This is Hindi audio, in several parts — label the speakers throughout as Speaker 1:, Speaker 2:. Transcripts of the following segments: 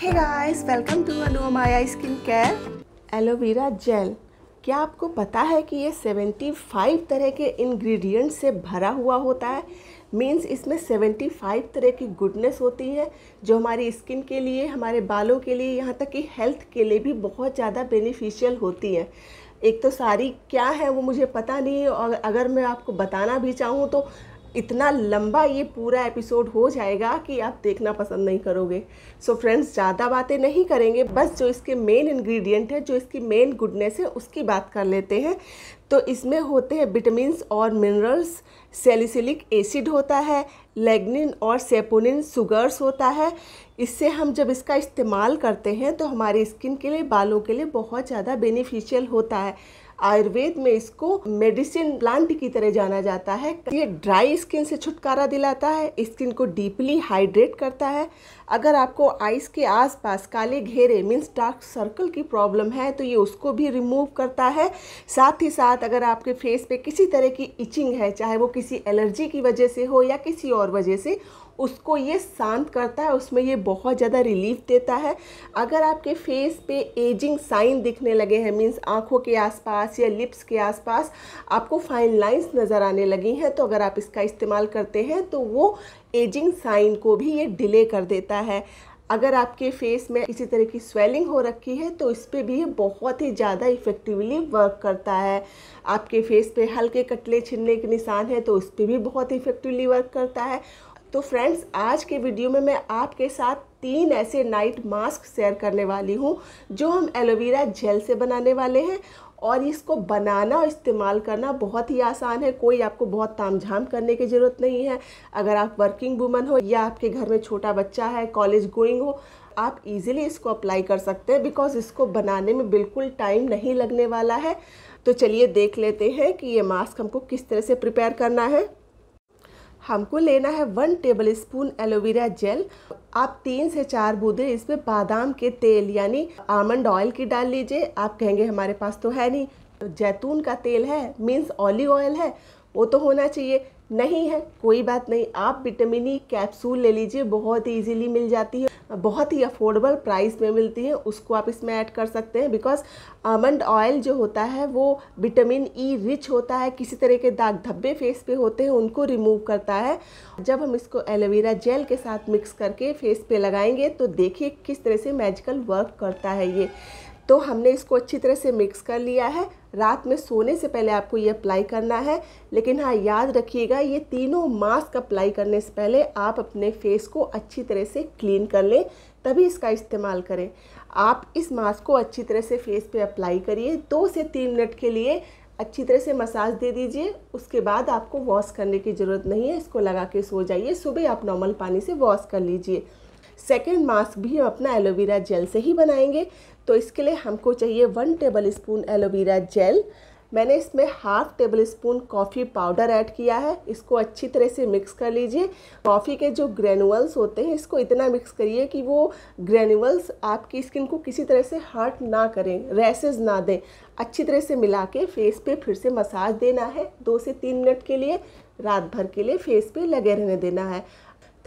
Speaker 1: hey guys welcome to Anu Maya skin care aloe vera gel क्या आपको पता है कि ये 75 तरह के इंग्रेडिएंट से भरा हुआ होता है मीन्स इसमें 75 तरह की गुडनेस होती है जो हमारी स्किन के लिए हमारे बालों के लिए यहाँ तक कि हेल्थ के लिए भी बहुत ज़्यादा बेनिफिशियल होती है एक तो सारी क्या है वो मुझे पता नहीं है और अगर मैं आपको बताना भी चाहूँ तो इतना लंबा ये पूरा एपिसोड हो जाएगा कि आप देखना पसंद नहीं करोगे सो फ्रेंड्स ज़्यादा बातें नहीं करेंगे बस जो इसके मेन इंग्रेडिएंट है जो इसकी मेन गुडनेस है उसकी बात कर लेते हैं तो इसमें होते हैं विटामिन और मिनरल्स सेलिसिलिक एसिड होता है लेगनिन और सेपोनिन सुगर्स होता है इससे हम जब इसका इस्तेमाल करते हैं तो हमारी स्किन के लिए बालों के लिए बहुत ज़्यादा बेनिफिशियल होता है आयुर्वेद में इसको मेडिसिन प्लांट की तरह जाना जाता है ये ड्राई स्किन से छुटकारा दिलाता है स्किन को डीपली हाइड्रेट करता है अगर आपको आइस के आसपास काले घेरे मीन्स डार्क सर्कल की प्रॉब्लम है तो ये उसको भी रिमूव करता है साथ ही साथ अगर आपके फेस पे किसी तरह की इचिंग है चाहे वो किसी एलर्जी की वजह से हो या किसी और वजह से उसको ये शांत करता है उसमें ये बहुत ज़्यादा रिलीफ देता है अगर आपके फेस पे एजिंग साइन दिखने लगे हैं मीन्स आँखों के आसपास या लिप्स के आसपास आपको फाइन लाइंस नज़र आने लगी हैं तो अगर आप इसका इस्तेमाल करते हैं तो वो एजिंग साइन को भी ये डिले कर देता है अगर आपके फेस में किसी तरह की स्वेलिंग हो रखी है तो इस पर भी ये बहुत ही ज़्यादा इफ़ेक्टिवली वर्क करता है आपके फेस पे हल्के कटले छिलने के निशान है तो उस पर भी बहुत इफ़ेक्टिवली वर्क करता है तो फ्रेंड्स आज के वीडियो में मैं आपके साथ तीन ऐसे नाइट मास्क शेयर करने वाली हूँ जो हम एलोवेरा जेल से बनाने वाले हैं और इसको बनाना और इस्तेमाल करना बहुत ही आसान है कोई आपको बहुत ताम झाम करने की ज़रूरत नहीं है अगर आप वर्किंग वूमन हो या आपके घर में छोटा बच्चा है कॉलेज गोइंग हो आप इजीली इसको अप्लाई कर सकते हैं बिकॉज इसको बनाने में बिल्कुल टाइम नहीं लगने वाला है तो चलिए देख लेते हैं कि ये मास्क हमको किस तरह से प्रिपेयर करना है हमको लेना है one tablespoon aloe vera gel आप तीन से चार बूंदे इसमें बादाम के तेल यानी आमंड ऑयल की डाल लीजिए आप कहेंगे हमारे पास तो है नहीं तो जैतून का तेल है मीन्स ऑलिव ऑयल है वो तो होना चाहिए नहीं है कोई बात नहीं आप विटामिन ई कैप्सूल ले लीजिए बहुत ईजीली इजीली मिल जाती है बहुत ही अफोर्डेबल प्राइस में मिलती है उसको आप इसमें ऐड कर सकते हैं बिकॉज आमंड ऑयल जो होता है वो विटामिन ई रिच होता है किसी तरह के दाग धब्बे फेस पे होते हैं उनको रिमूव करता है जब हम इसको एलोवेरा जेल के साथ मिक्स करके फेस पे लगाएंगे तो देखिए किस तरह से मैजिकल वर्क करता है ये तो हमने इसको अच्छी तरह से मिक्स कर लिया है रात में सोने से पहले आपको ये अप्लाई करना है लेकिन हाँ याद रखिएगा ये तीनों मास्क अप्लाई करने से पहले आप अपने फेस को अच्छी तरह से क्लीन कर लें तभी इसका इस्तेमाल करें आप इस मास्क को अच्छी तरह से फेस पे अप्लाई करिए दो से तीन मिनट के लिए अच्छी तरह से मसाज दे दीजिए उसके बाद आपको वॉश करने की ज़रूरत नहीं है इसको लगा के सो जाइए सुबह आप नॉर्मल पानी से वॉश कर लीजिए सेकेंड मास्क भी हम अपना एलोवेरा जेल से ही बनाएंगे तो इसके लिए हमको चाहिए one tablespoon aloe vera gel मैंने इसमें half tablespoon coffee powder add किया है इसको अच्छी तरह से मिक्स कर लीजिए कॉफ़ी के जो ग्रेनुअल्स होते हैं इसको इतना मिक्स करिए कि वो ग्रेनुअल्स आपकी स्किन को किसी तरह से हर्ट ना करें रैसेज ना दें अच्छी तरह से मिला के फेस पे फिर से मसाज देना है दो से तीन मिनट के लिए रात भर के लिए फेस पे लगे रहने देना है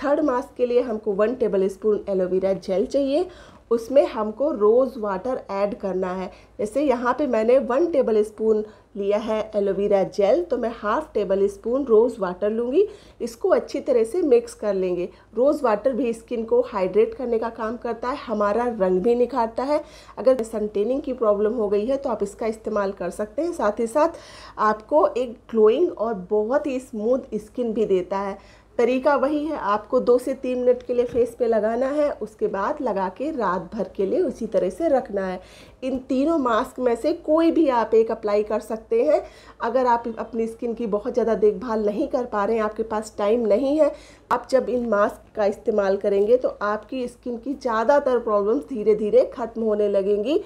Speaker 1: थर्ड मास्क के लिए हमको one tablespoon aloe vera gel चाहिए उसमें हमको रोज़ वाटर ऐड करना है जैसे यहाँ पे मैंने वन टेबल स्पून लिया है एलोवेरा जेल तो मैं half tablespoon rose water लूँगी इसको अच्छी तरह से मिक्स कर लेंगे रोज़ वाटर भी स्किन को हाइड्रेट करने का काम करता है हमारा रंग भी निखारता है अगर सनटेनिंग की प्रॉब्लम हो गई है तो आप इसका इस्तेमाल कर सकते हैं साथ ही साथ आपको एक ग्लोइंग और बहुत ही स्मूथ स्किन भी देता है तरीका वही है आपको दो से तीन मिनट के लिए फेस पे लगाना है उसके बाद लगा के रात भर के लिए उसी तरह से रखना है इन तीनों मास्क में से कोई भी आप एक अप्लाई कर सकते हैं अगर आप अपनी स्किन की बहुत ज़्यादा देखभाल नहीं कर पा रहे हैं आपके पास टाइम नहीं है आप जब इन मास्क का इस्तेमाल करेंगे तो आपकी स्किन की ज़्यादातर प्रॉब्लम्स धीरे धीरे ख़त्म होने लगेंगी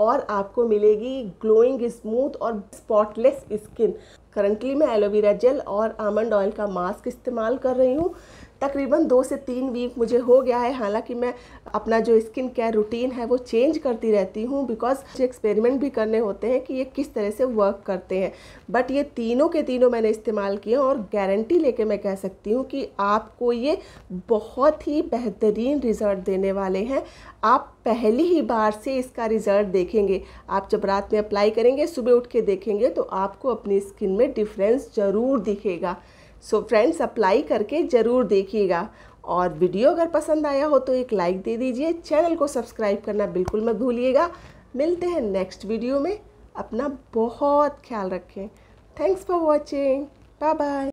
Speaker 1: और आपको मिलेगी ग्लोइंग स्मूथ और स्पॉटलेस स्किन करंटली मैं एलोवेरा जेल और आमंड ऑयल का मास्क इस्तेमाल कर रही हूँ तकरीबन दो से तीन वीक मुझे हो गया है हालांकि मैं अपना जो स्किन केयर रूटीन है वो चेंज करती रहती हूँ बिकॉज मुझे एक्सपेरिमेंट भी करने होते हैं कि ये किस तरह से वर्क करते हैं बट ये तीनों के तीनों मैंने इस्तेमाल किए और गारंटी लेके मैं कह सकती हूँ कि आपको ये बहुत ही बेहतरीन रिज़ल्ट देने वाले हैं आप पहली ही बार से इसका रिज़ल्ट देखेंगे आप जब रात में अप्लाई करेंगे सुबह उठ के देखेंगे तो आपको अपनी स्किन में डिफरेंस ज़रूर दिखेगा सो फ्रेंड्स अप्लाई करके ज़रूर देखिएगा और वीडियो अगर पसंद आया हो तो एक लाइक दे दीजिए चैनल को सब्सक्राइब करना बिल्कुल मत भूलिएगा मिलते हैं नेक्स्ट वीडियो में अपना बहुत ख्याल रखें thanks for watching bye bye